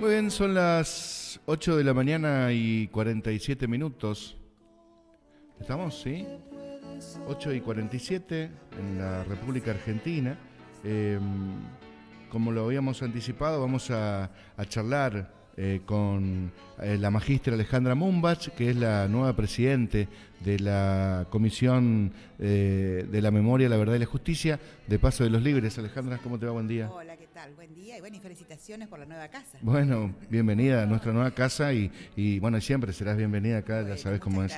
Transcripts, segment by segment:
Muy bien, son las 8 de la mañana y 47 minutos. ¿Estamos? ¿Sí? 8 y 47 en la República Argentina. Em, como lo habíamos anticipado, vamos a, charlar eh, con eh, la magistra Alejandra Mumbach, que es la nueva presidente de la Comisión eh, de la Memoria, la Verdad y la Justicia, de Paso de los Libres. Alejandra, ¿cómo te va? Buen día. Buen día y felicitaciones por la nueva casa. Bueno, bienvenida a nuestra nueva casa y, y bueno, siempre serás bienvenida acá, ya sabes cómo es.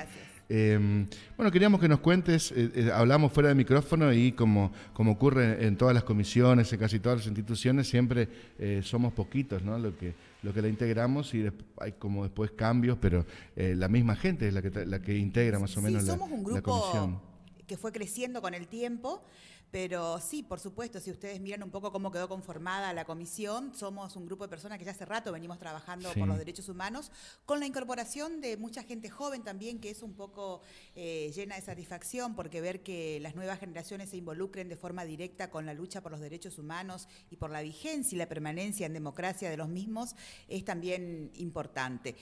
Em, bueno, queríamos que nos cuentes, eh, eh, hablamos fuera de micrófono y como, como ocurre en todas las comisiones, en casi todas las instituciones, siempre eh, somos poquitos, ¿no? Lo que, lo que la integramos y hay como después cambios, pero la misma gente es la que, la que integra más o menos somos la, un grupo que fue creciendo con el tiempo. Pero sí, por supuesto, si ustedes miran un poco cómo quedó conformada la comisión, somos un grupo de personas que ya hace rato venimos trabajando por los derechos humanos, con la incorporación de mucha gente joven también, que es un poco eh, llena de satisfacción, porque ver que las nuevas generaciones se involucren de forma directa con la lucha por los derechos humanos y por la vigencia y la permanencia en democracia de los mismos es también importante.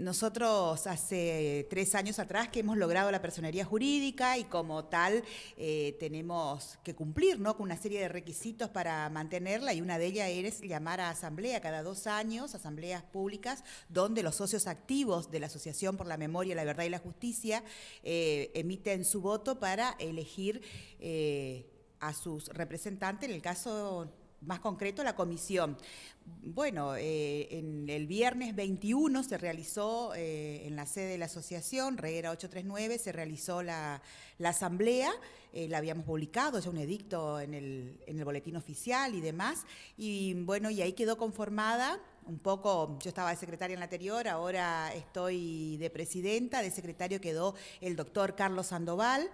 nosotros hace tres años atrás que hemos logrado la personería jurídica y como tal eh, tenemos que cumplir ¿no? con una serie de requisitos para mantenerla y una de ellas es llamar a asamblea cada dos años, asambleas públicas, donde los socios activos de la Asociación por la Memoria, la Verdad y la Justicia eh, emiten su voto para elegir eh, a sus representantes. En el caso más concreto la comisión. Bueno, eh, en el viernes 21 se realizó eh, en la sede de la asociación, Reguera 839, se realizó la, asamblea, eh, la habíamos publicado, ya un edicto en el, en el boletín oficial y demás, y bueno, y ahí quedó conformada un poco, yo estaba de secretaria en la anterior, ahora estoy de presidenta, de secretario quedó el doctor Carlos Sandoval.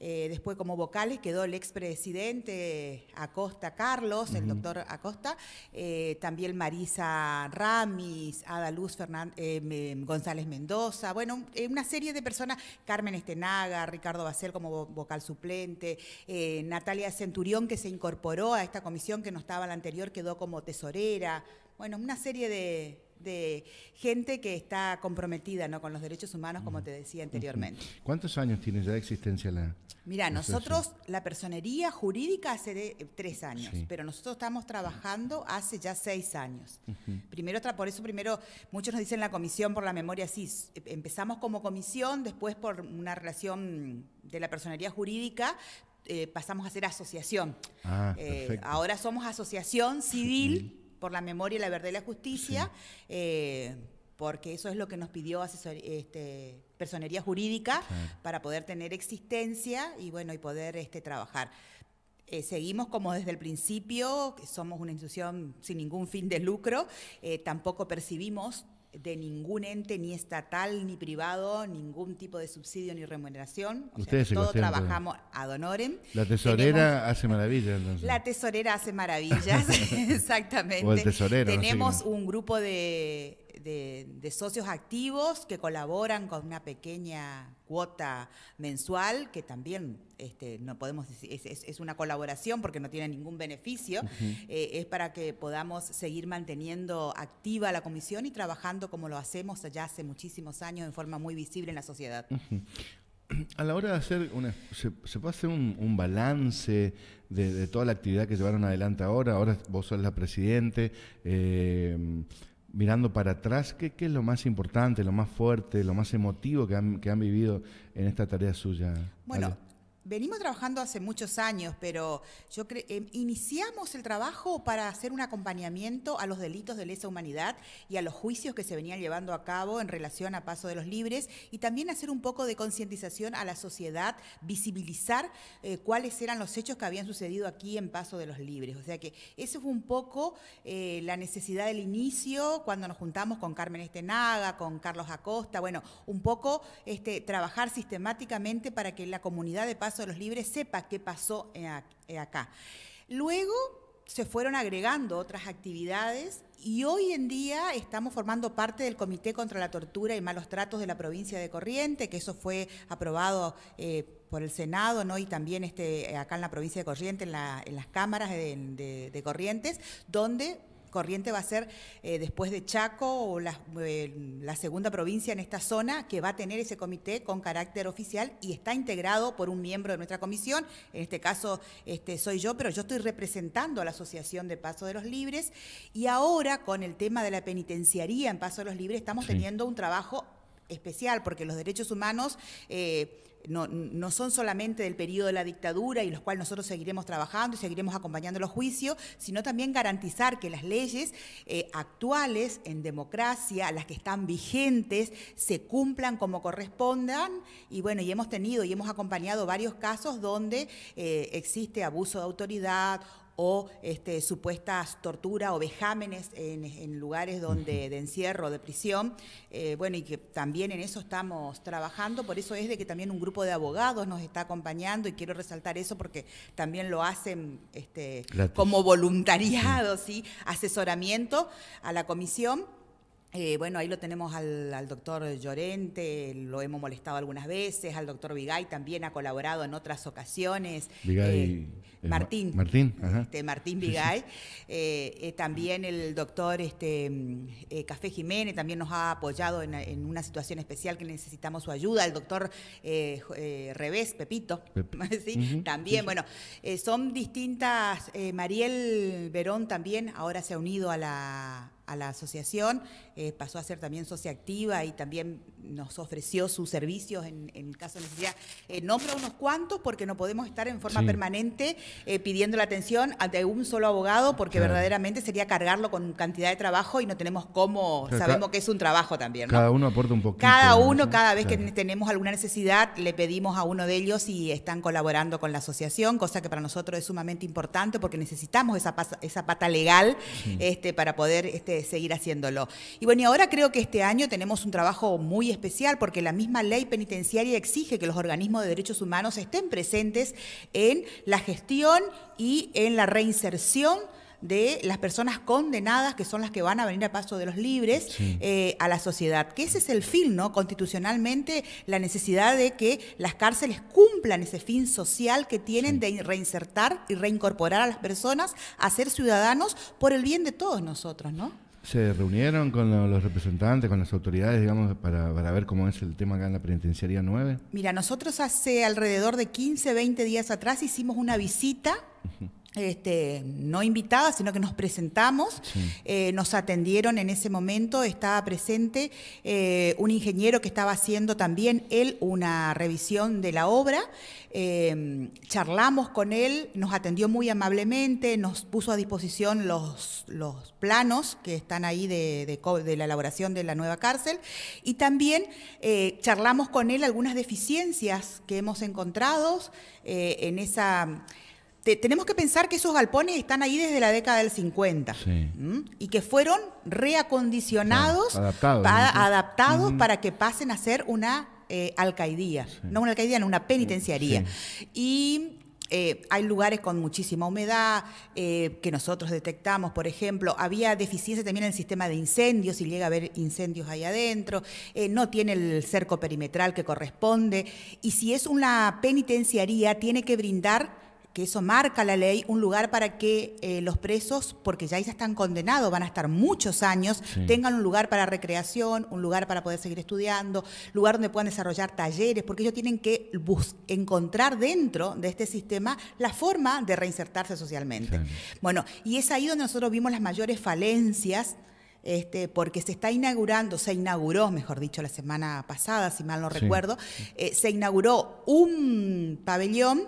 Eh, después como vocales quedó el expresidente Acosta Carlos, el doctor Acosta, eh, también Marisa Ramis, Ada Luz eh, González Mendoza, bueno, una serie de personas, Carmen Estenaga, Ricardo Bacel como vocal suplente, Natalia Centurión que se incorporó a esta comisión que no estaba la anterior, quedó como tesorera, bueno, una serie de, de gente que está comprometida ¿no? con los derechos humanos, como te decía anteriormente. ¿Cuántos años tiene ya de existencia la... Mira, nosotros, la personería jurídica hace de, eh, tres años, pero nosotros estamos trabajando hace ya seis años. por eso primero, muchos nos dicen la comisión por la memoria, sí, eh, empezamos como comisión, después por una relación de la personería jurídica, eh, pasamos a ser asociación. Ah, ahora somos asociación civil por la memoria, la verdad y la justicia, eh, porque eso es lo que nos pidió este, personería jurídica para poder tener existencia y bueno y poder este, trabajar. Eh, seguimos como desde el principio, que somos una institución sin ningún fin de lucro, eh, tampoco percibimos de ningún ente, ni estatal, ni privado, ningún tipo de subsidio ni remuneración. trabajamos ad honorem. La tesorera hace maravillas, entonces. La tesorera hace maravillas, exactamente. Tenemos un grupo de de, socios activos que colaboran con una pequeña cuota mensual, que también este, no podemos es, una colaboración porque no tiene ningún beneficio, eh, es para que podamos seguir manteniendo activa la comisión y trabajando como lo hacemos ya hace muchísimos años en forma muy visible en la sociedad. a la hora de hacer se, puede hacer un, balance de, toda la actividad que llevaron adelante ahora. Ahora vos sos la presidente. Eh, mirando para atrás, ¿qué, es lo más importante, lo más fuerte, lo más emotivo que han, vivido en esta tarea suya? Bueno, venimos trabajando hace muchos años, pero yo creo em, iniciamos el trabajo para hacer un acompañamiento a los delitos de lesa humanidad y a los juicios que se venían llevando a cabo en relación a Paso de los Libres y también hacer un poco de concientización a la sociedad, visibilizar eh, cuáles eran los hechos que habían sucedido aquí en Paso de los Libres. O sea que eso fue un poco eh, la necesidad del inicio cuando nos juntamos con Carmen Estenaga, con Carlos Acosta, bueno, un poco este, trabajar sistemáticamente para que la comunidad de Paso de los libres sepa qué pasó eh, eh, acá. Luego se fueron agregando otras actividades y hoy en día estamos formando parte del Comité contra la Tortura y Malos Tratos de la provincia de Corriente, que eso fue aprobado eh, por el Senado ¿no? y también este, acá en la provincia de Corriente, en, las cámaras de Corrientes, donde Corriente va a ser eh, después de Chaco o eh, la, segunda provincia en esta zona que va a tener ese comité con carácter oficial y está integrado por un miembro de nuestra comisión. En este caso este, soy yo, pero yo estoy representando a la Asociación de Paso de los Libres y ahora con el tema de la penitenciaría en Paso de los Libres estamos teniendo un trabajo especial, porque los derechos humanos eh, no, son solamente del periodo de la dictadura y los cuales nosotros seguiremos trabajando y seguiremos acompañando los juicios, sino también garantizar que las leyes eh, actuales en democracia, las que están vigentes, se cumplan como correspondan. Y bueno, y hemos tenido y hemos acompañado varios casos donde eh, existe abuso de autoridad o este, supuestas torturas o vejámenes en, lugares donde de encierro, de prisión. Eh, bueno, y que también en eso estamos trabajando, por eso es de que también un grupo de abogados nos está acompañando y quiero resaltar eso porque también lo hacen este, como voluntariado, ¿sí? asesoramiento a la comisión eh, bueno, ahí lo tenemos al, doctor Llorente, lo hemos molestado algunas veces, al doctor Vigay también ha colaborado en otras ocasiones. Vigay. Eh, eh, Martín. Martín, este, Martín Vigay. también el doctor este, mm, Café Jiménez también nos ha apoyado en, una situación especial que necesitamos su ayuda. El doctor Revés, Pepito. También, bueno, son distintas. Mariel Verón también ahora se ha unido a la asociación. Eh, pasó a ser también socia activa y también nos ofreció sus servicios en, caso de necesidad. Eh, nombra unos cuantos porque no podemos estar en forma permanente eh, pidiendo la atención ante un solo abogado porque verdaderamente sería cargarlo con cantidad de trabajo y no tenemos cómo, sabemos que es un trabajo también. Cada uno aporta un poquito. Cada uno, cada vez que tenemos alguna necesidad, le pedimos a uno de ellos y están colaborando con la asociación, cosa que para nosotros es sumamente importante porque necesitamos esa, esa pata legal este, para poder este, seguir haciéndolo bueno, y ahora creo que este año tenemos un trabajo muy especial porque la misma ley penitenciaria exige que los organismos de derechos humanos estén presentes en la gestión y en la reinserción de las personas condenadas, que son las que van a venir a paso de los libres eh, a la sociedad. Que ese es el fin, ¿no? Constitucionalmente, la necesidad de que las cárceles cumplan ese fin social que tienen de reinsertar y reincorporar a las personas a ser ciudadanos por el bien de todos nosotros, ¿no? ¿Se reunieron con los representantes, con las autoridades, digamos, para, ver cómo es el tema acá en la Penitenciaría 9? Mira, nosotros hace alrededor de 15, 20 días atrás hicimos una visita este, no invitada sino que nos presentamos, eh, nos atendieron en ese momento, estaba presente eh, un ingeniero que estaba haciendo también él una revisión de la obra, em, charlamos con él, nos atendió muy amablemente, nos puso a disposición los, los planos que están ahí de, de, de, la elaboración de la nueva cárcel y también eh, charlamos con él algunas deficiencias que hemos encontrado en esa este, tenemos que pensar que esos galpones están ahí desde la década del 50 y que fueron reacondicionados, adaptados, para, que pasen a ser una eh, alcaidía, no una alcaidía, no una penitenciaría. Y eh, hay lugares con muchísima humedad eh, que nosotros detectamos, por ejemplo, había deficiencia también en el sistema de incendios, si llega a haber incendios ahí adentro, no tiene el cerco perimetral que corresponde, y si es una penitenciaría, tiene que brindar que eso marca la ley, un lugar para que eh, los presos, porque ya, ya están condenados, van a estar muchos años, tengan un lugar para recreación, un lugar para poder seguir estudiando, lugar donde puedan desarrollar talleres, porque ellos tienen que encontrar dentro de este sistema la forma de reinsertarse socialmente. Bueno, y es ahí donde nosotros vimos las mayores falencias. Este, porque se está inaugurando, se inauguró, mejor dicho, la semana pasada, si mal no recuerdo, eh, se inauguró un pabellón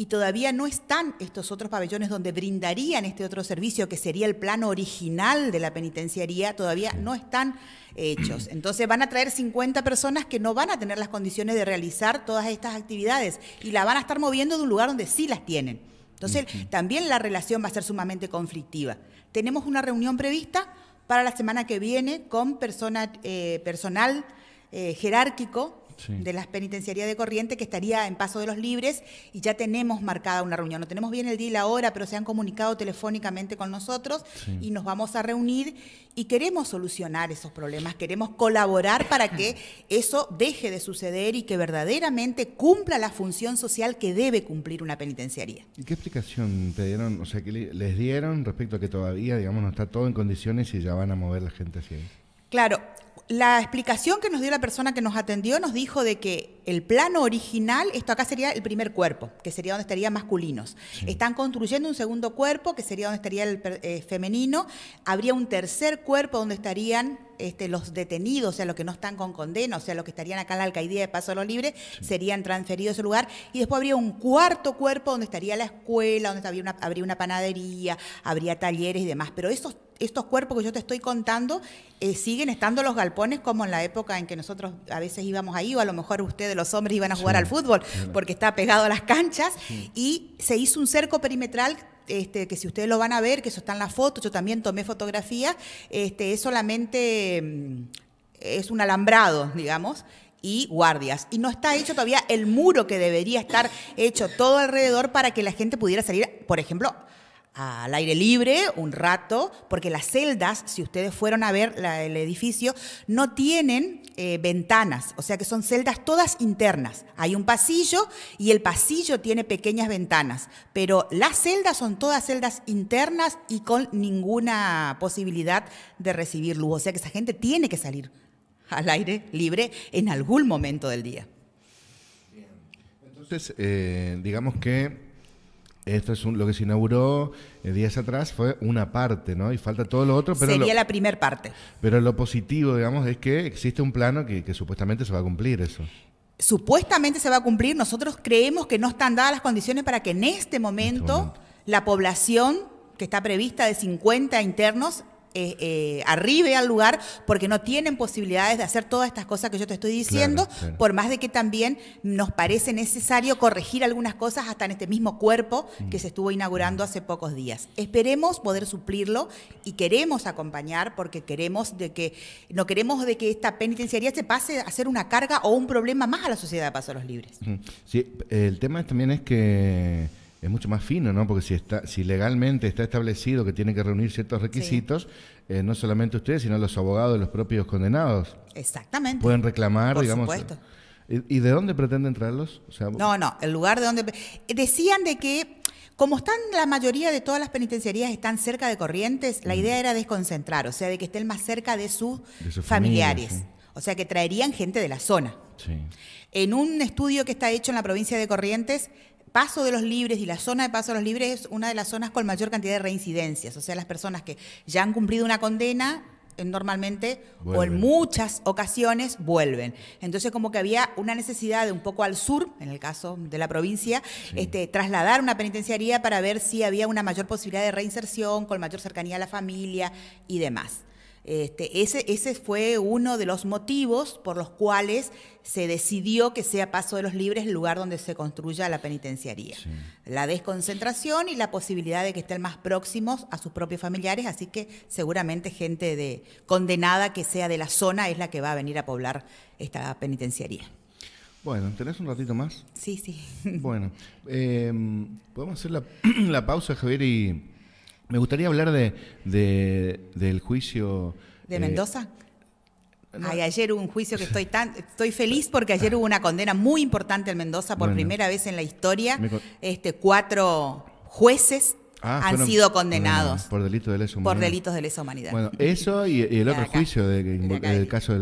y todavía no están estos otros pabellones donde brindarían este otro servicio, que sería el plano original de la penitenciaría, todavía no están eh, hechos. Entonces van a traer 50 personas que no van a tener las condiciones de realizar todas estas actividades y la van a estar moviendo de un lugar donde sí las tienen. Entonces también la relación va a ser sumamente conflictiva. Tenemos una reunión prevista para la semana que viene con eh, personal eh, jerárquico de las penitenciarías de corriente que estaría en Paso de los Libres y ya tenemos marcada una reunión. No tenemos bien el día y la hora, pero se han comunicado telefónicamente con nosotros y nos vamos a reunir y queremos solucionar esos problemas, queremos colaborar para que eso deje de suceder y que verdaderamente cumpla la función social que debe cumplir una penitenciaría. ¿Y qué explicación te dieron, o sea, que les dieron respecto a que todavía, digamos, no está todo en condiciones y ya van a mover la gente hacia ahí? Claro, la explicación que nos dio la persona que nos atendió nos dijo de que el plano original, esto acá sería el primer cuerpo, que sería donde estarían masculinos. Están construyendo un segundo cuerpo, que sería donde estaría el eh, femenino. Habría un tercer cuerpo donde estarían este, los detenidos, o sea, los que no están con condena, o sea, los que estarían acá en la alcaldía de Paso a los serían transferidos a ese lugar. Y después habría un cuarto cuerpo donde estaría la escuela, donde habría una, habría una panadería, habría talleres y demás. Pero esos estos cuerpos que yo te estoy contando eh, siguen estando los galpones como en la época en que nosotros a veces íbamos ahí, o a lo mejor ustedes los hombres iban a jugar al fútbol, porque está pegado a las canchas, y se hizo un cerco perimetral este, que si ustedes lo van a ver, que eso está en la foto, yo también tomé fotografía, este, es solamente mm, es un alambrado, digamos, y guardias. Y no está hecho todavía el muro que debería estar hecho todo alrededor para que la gente pudiera salir, por ejemplo, al aire libre un rato, porque las celdas, si ustedes fueron a ver el edificio, no tienen eh, ventanas, o sea que son celdas todas internas. Hay un pasillo y el pasillo tiene pequeñas ventanas, pero las celdas son todas celdas internas y con ninguna posibilidad de recibir luz, o sea que esa gente tiene que salir al aire libre en algún momento del día. Entonces, eh, digamos que esto es lo que se inauguró eh, días atrás, fue una parte, ¿no? Y falta todo lo otro. Pero Sería la primer parte. Pero lo positivo, digamos, es que existe un plano que, supuestamente se va a cumplir eso supuestamente se va a cumplir, nosotros creemos que no están dadas las condiciones para que en este momento. Este la población que está prevista de 50 internos eh, eh al lugar porque no tienen posibilidades de hacer todas estas cosas que yo te estoy diciendo, por más de que también nos parece necesario corregir algunas cosas hasta en este mismo cuerpo mm. que se estuvo inaugurando mm. hace pocos días. Esperemos poder suplirlo y queremos acompañar porque queremos de que no queremos de que esta penitenciaría se pase a ser una carga o un problema más a la sociedad de Paso los Libres. Sí, el tema también es que es mucho más fino, ¿no? Porque si, está, si legalmente está establecido que tiene que reunir ciertos requisitos, eh, no solamente ustedes, sino los abogados de los propios condenados. Exactamente. Pueden reclamar, Por digamos. Supuesto. ¿Y, de dónde pretenden traerlos? no, no, el lugar de donde... Decían de que como están la mayoría de todas las penitenciarías están cerca de Corrientes, la mm. idea era desconcentrar, o sea, de que estén más cerca de sus, familiares. O sea, que traerían gente de la zona. En un estudio que está hecho en la provincia de Corrientes, paso de los libres y la zona de paso de los libres es una de las zonas con mayor cantidad de reincidencias, o sea, las personas que ya han cumplido una condena eh, normalmente o en muchas ocasiones vuelven. Entonces como que había una necesidad de un poco al sur, en el caso de la provincia, este, trasladar una penitenciaría para ver si había una mayor posibilidad de reinserción, con mayor cercanía a la familia y demás. Este, ese, ese fue uno de los motivos por los cuales se decidió que sea Paso de los Libres el lugar donde se construya la penitenciaría. La desconcentración y la posibilidad de que estén más próximos a sus propios familiares, así que seguramente gente de, condenada que sea de la zona es la que va a venir a poblar esta penitenciaría. Bueno, ¿tenés un ratito más? Sí, sí. Bueno, eh, podemos hacer la, la pausa, Javier, y me gustaría hablar de, del juicio. ¿De eh, Mendoza? ayer hubo un juicio que estoy tan estoy feliz porque ayer hubo una condena muy importante en Mendoza por primera vez en la historia. Este cuatro jueces ah, han sido condenados por delitos de lesa humanidad. Por delitos de lesa humanidad. Bueno, eso y, el otro juicio del caso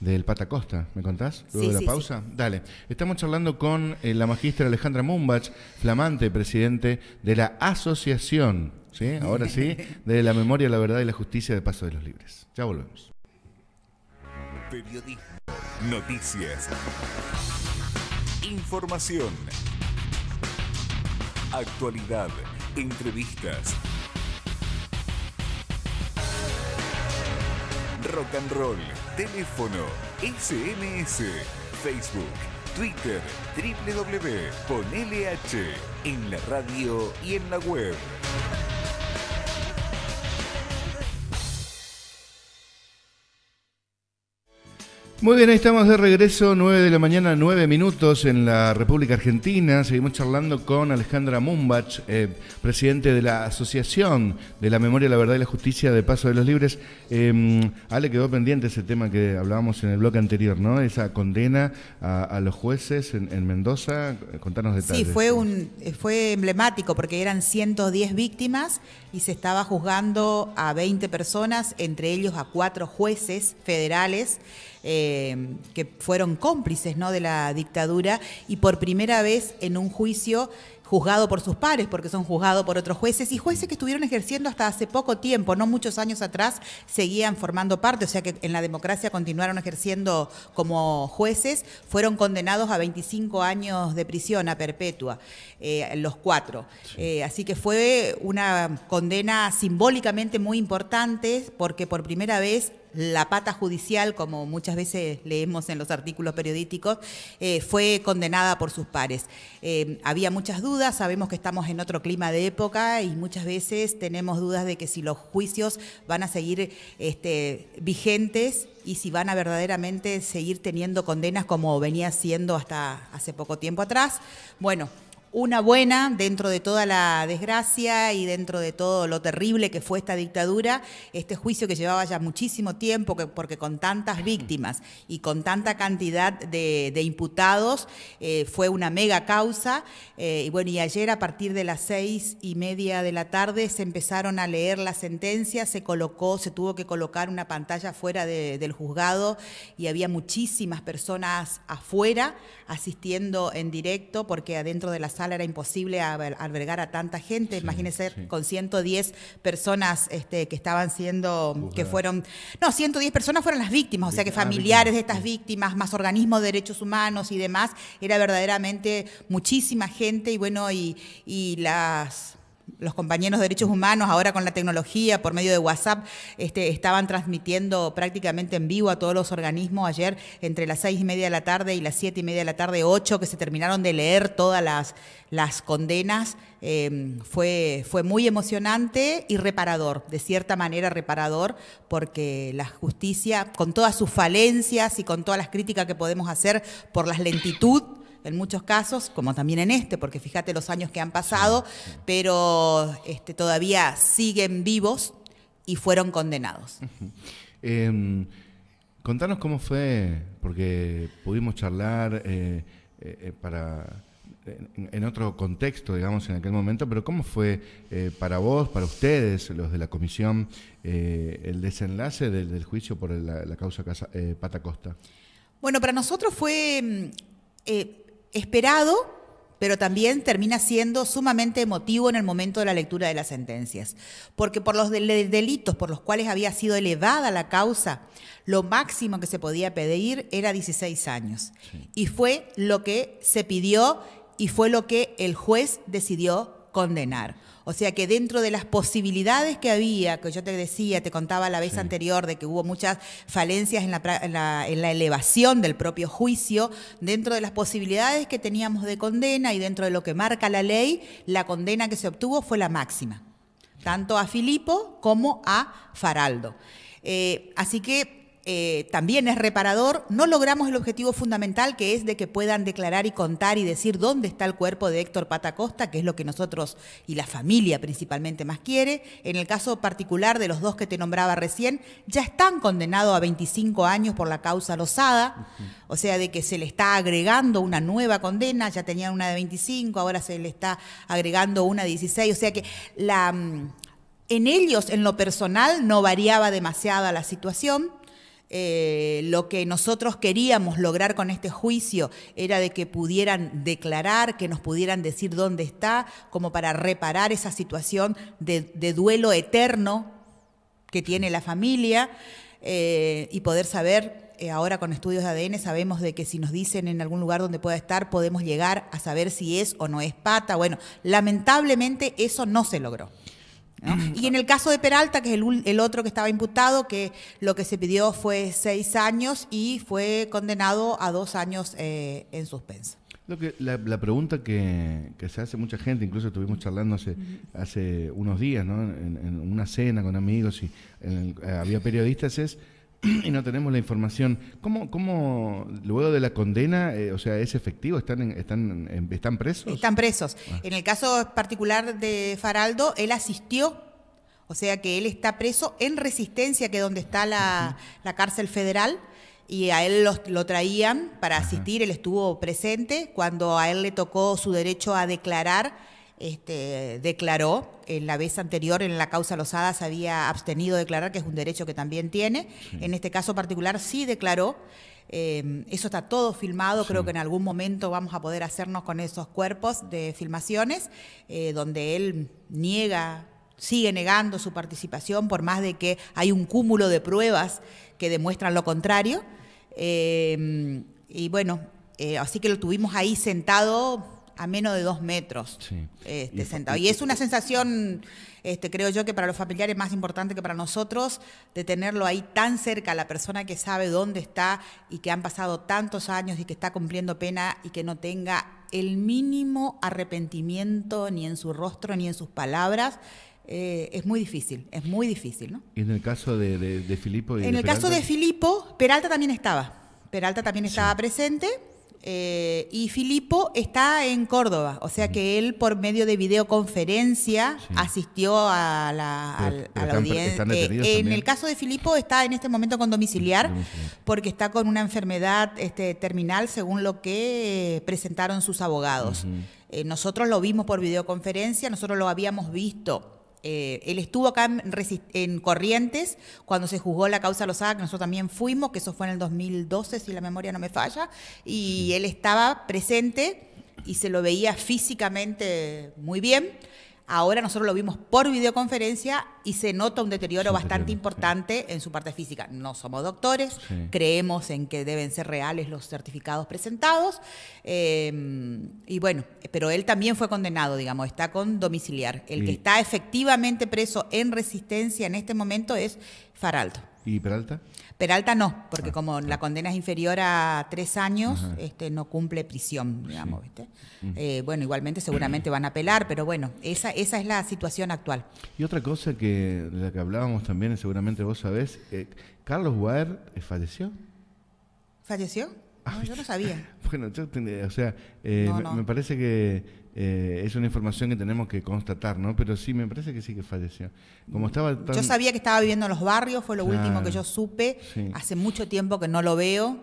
del Pata ¿Me contás? Luego de la pausa. Dale. Estamos charlando con eh, la magistra Alejandra Mumbach, flamante presidente de la Asociación ¿sí? Ahora sí, de la memoria, la verdad y la justicia de Paso de los Libres. Ya volvemos. Periodismo, noticias, información, actualidad, entrevistas, rock and roll, teléfono, SMS, Facebook. Twitter, www.ponlh, en la radio y en la web. Muy bien, ahí estamos de regreso, 9 de la mañana, 9 minutos en la República Argentina. Seguimos charlando con Alejandra Mumbach, eh, presidente de la Asociación de la Memoria, la Verdad y la Justicia de Paso de los Libres. Eh, Ale, quedó pendiente ese tema que hablábamos en el bloque anterior, ¿no? Esa condena a, los jueces en, Mendoza. Contanos detalles. Sí, fue, un, eh, fue emblemático porque eran 110 víctimas y se estaba juzgando a 20 personas, entre ellos a cuatro jueces federales. Em, que fueron cómplices ¿no? de la dictadura y por primera vez en un juicio juzgado por sus pares, porque son juzgados por otros jueces, y jueces que estuvieron ejerciendo hasta hace poco tiempo, no muchos años atrás, seguían formando parte, o sea que en la democracia continuaron ejerciendo como jueces, fueron condenados a 25 años de prisión a perpetua, eh, los cuatro. Eh, así que fue una condena simbólicamente muy importante, porque por primera vez la pata judicial, como muchas veces leemos en los artículos periodísticos, eh, fue condenada por sus pares. Eh, había muchas dudas, sabemos que estamos en otro clima de época y muchas veces tenemos dudas de que si los juicios van a seguir este, vigentes y si van a verdaderamente seguir teniendo condenas como venía siendo hasta hace poco tiempo atrás. Bueno, una buena dentro de toda la desgracia y dentro de todo lo terrible que fue esta dictadura, este juicio que llevaba ya muchísimo tiempo, porque con tantas víctimas y con tanta cantidad de, imputados eh, fue una mega causa. Eh, y bueno, y ayer a partir de las seis y media de la tarde se empezaron a leer las sentencias, se colocó, se tuvo que colocar una pantalla fuera del juzgado y había muchísimas personas afuera asistiendo en directo porque adentro de las era imposible albergar a tanta gente, imagínese imagínense con 110 personas este, que estaban siendo, que fueron, no, 110 personas fueron las víctimas, o sea que ah, familiares de estas víctimas, más organismos de derechos humanos y demás, era verdaderamente muchísima gente y bueno, y las los compañeros de derechos humanos ahora con la tecnología por medio de WhatsApp este, estaban transmitiendo prácticamente en vivo a todos los organismos ayer entre las seis y media de la tarde y las siete y media de la tarde ocho que se terminaron de leer todas las, las condenas em, fue, fue muy emocionante y reparador de cierta manera reparador porque la justicia con todas sus falencias y con todas las críticas que podemos hacer por las lentitud en muchos casos, como también en este, porque fíjate los años que han pasado, pero este, todavía siguen vivos y fueron condenados. Em, contanos cómo fue, porque pudimos charlar eh, eh, para en, otro contexto, digamos, en aquel momento, pero ¿cómo fue eh, para vos, para ustedes, los de la comisión, el desenlace del, juicio por la, causa Patacosta? Bueno, para nosotros fue mm, esperado, pero también termina siendo sumamente emotivo en el momento de la lectura de las sentencias, porque por los delitos por los cuales había sido elevada la causa, lo máximo que se podía pedir era 16 años. Y fue lo que se pidió y fue lo que el juez decidió condenar. O sea que dentro de las posibilidades que había, que yo te decía, te contaba la vez anterior de que hubo muchas falencias en la, elevación del propio juicio, dentro de las posibilidades que teníamos de condena y dentro de lo que marca la ley, la condena que se obtuvo fue la máxima, tanto a Filipo como a Faraldo. Eh, así que eh, también es reparador, no logramos el objetivo fundamental que es de que puedan declarar y contar y decir dónde está el cuerpo de Héctor Patacosta, que es lo que nosotros y la familia principalmente más quiere. En el caso particular de los dos que te nombraba recién, ya están condenados a 25 años por la causa losada... o sea, de que se le está agregando una nueva condena, ya tenían una de 25, ahora se le está agregando una de 16, o sea que la... Mm, en ellos, en lo personal, no variaba demasiado la situación. Eh, lo que nosotros queríamos lograr con este juicio era de que pudieran declarar, que nos pudieran decir dónde está, como para reparar esa situación de, duelo eterno que tiene la familia eh, y poder saber, eh, ahora con estudios de ADN sabemos de que si nos dicen en algún lugar donde pueda estar, podemos llegar a saber si es o no es pata. Bueno, lamentablemente eso no se logró. Y en el caso de Peralta, que es el, otro que estaba imputado, que lo que se pidió fue seis años y fue condenado a dos años eh, en suspensa. la, pregunta que, se hace mucha gente, incluso estuvimos charlando hace, hace unos días, en, una cena con amigos y eh, había periodistas, es y no tenemos la información. ¿Cómo, luego de la condena, eh, o sea, es efectivo? ¿Están, están, están presos? Están presos. Ah. En el caso particular de Faraldo, él asistió, o sea que él está preso en Resistencia, que es donde está la, cárcel federal. Y a él lo, lo traían para asistir, él estuvo presente cuando a él le tocó su derecho a declarar este, declaró en la vez anterior en la causa Lozada se había abstenido de declarar, que es un derecho que también tiene. En este caso particular sí declaró. Eh, eso está todo filmado, creo que en algún momento vamos a poder hacernos con esos cuerpos de filmaciones, eh, donde él niega, sigue negando su participación, por más de que hay un cúmulo de pruebas que demuestran lo contrario. Eh, y bueno, así que lo tuvimos ahí sentado a menos de dos metros este, sentado. Y es una sensación, este, creo yo, que para los familiares más importante que para nosotros, de tenerlo ahí tan cerca, la persona que sabe dónde está y que han pasado tantos años y que está cumpliendo pena y que no tenga el mínimo arrepentimiento ni en su rostro ni en sus palabras. Eh, es muy difícil, es muy difícil, ¿no? ¿Y en el caso de, de, Filipo? en el caso de Filipo, Peralta también estaba. Peralta también estaba presente. Eh, y Filipo está en Córdoba, o sea que él por medio de videoconferencia asistió a la, audiencia. Eh, en el caso de Filipo está en este momento con domiciliar porque está con una enfermedad este, terminal según lo que presentaron sus abogados. Eh, nosotros lo vimos por videoconferencia, nosotros lo habíamos visto eh, él estuvo acá en, en, Corrientes cuando se juzgó la causa Lozada, que nosotros también fuimos, que eso fue en el 2012, si la memoria no me falla, y él estaba presente y se lo veía físicamente muy bien. Ahora nosotros lo vimos por videoconferencia y se nota un deterioro bastante importante en su parte física. No somos doctores, creemos en que deben ser reales los certificados presentados. Em, y bueno, pero él también fue condenado, digamos, está con domiciliar. El que está efectivamente preso en resistencia en este momento es Faraldo. ¿Y Peralta? Peralta no, porque ah, como la condena es inferior a tres años, este, no cumple prisión, digamos. ¿viste? Eh, bueno, igualmente seguramente van a apelar, pero bueno, esa, esa es la situación actual. Y otra cosa que de la que hablábamos también, seguramente vos sabés, eh, Carlos Guaer eh, falleció. ¿Falleció? Ah, no, yo no sabía. bueno, yo, o sea, me parece que eh, es una información que tenemos que constatar, ¿no? Pero sí, me parece que sí que falleció. Como estaba Yo sabía que estaba viviendo en los barrios, fue lo último que yo supe. Hace mucho tiempo que no lo veo,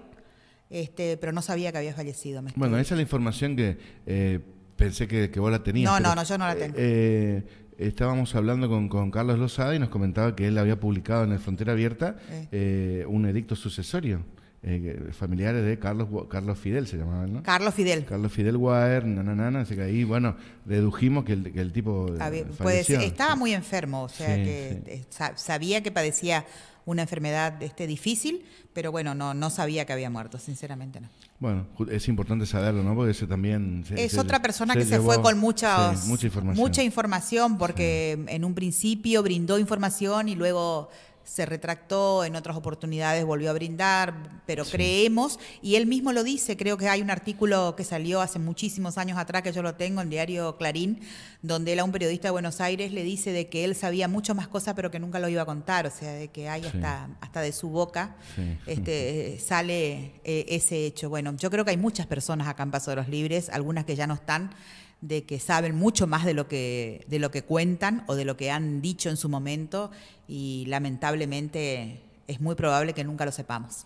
este, pero no sabía que había fallecido. bueno, esa es la información que eh, pensé que, vos la tenías. No, no, no, yo no la tengo. Eh, estábamos hablando con, con, Carlos Lozada y nos comentaba que él había publicado en el Frontera Abierta un edicto sucesorio. Eh, familiares de Carlos, Carlos Fidel, se llamaba, ¿no? Carlos Fidel. Carlos Fidel Guaer, nananana, así que ahí, bueno, dedujimos que el, que el tipo. pues estaba muy enfermo, o sea, que eh, sabía que padecía una enfermedad este, difícil, pero bueno, no, no sabía que había muerto, sinceramente no. Bueno, es importante saberlo, ¿no? Porque eso también... es otra persona que se fue con muchas, mucha, información. mucha información, porque en un principio brindó información y luego se retractó, en otras oportunidades volvió a brindar, pero creemos, y él mismo lo dice, creo que hay un artículo que salió hace muchísimos años atrás, que yo lo tengo en el diario Clarín, donde él a un periodista de Buenos Aires le dice de que él sabía mucho más cosas, pero que nunca lo iba a contar, o sea, de que hay hasta, de su boca este, eh, sale eh, ese hecho. Bueno, yo creo que hay muchas personas acá en Paso de los Libres, algunas que ya no están, de que saben mucho más de lo que, de lo que cuentan o de lo que han dicho en su momento y lamentablemente es muy probable que nunca lo sepamos.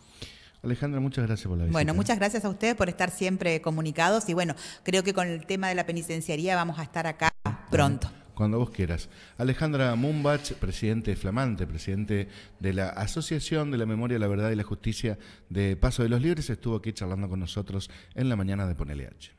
Alejandra, muchas gracias por la visita. Bueno, muchas gracias a ustedes por estar siempre comunicados y bueno, creo que con el tema de la penitenciaría vamos a estar acá pronto. Cuando vos quieras. Alejandra Mumbach, presidente flamante, presidente de la Asociación de la Memoria, la Verdad y la Justicia de Paso de los Libres, estuvo aquí charlando con nosotros en la mañana de Ponele H.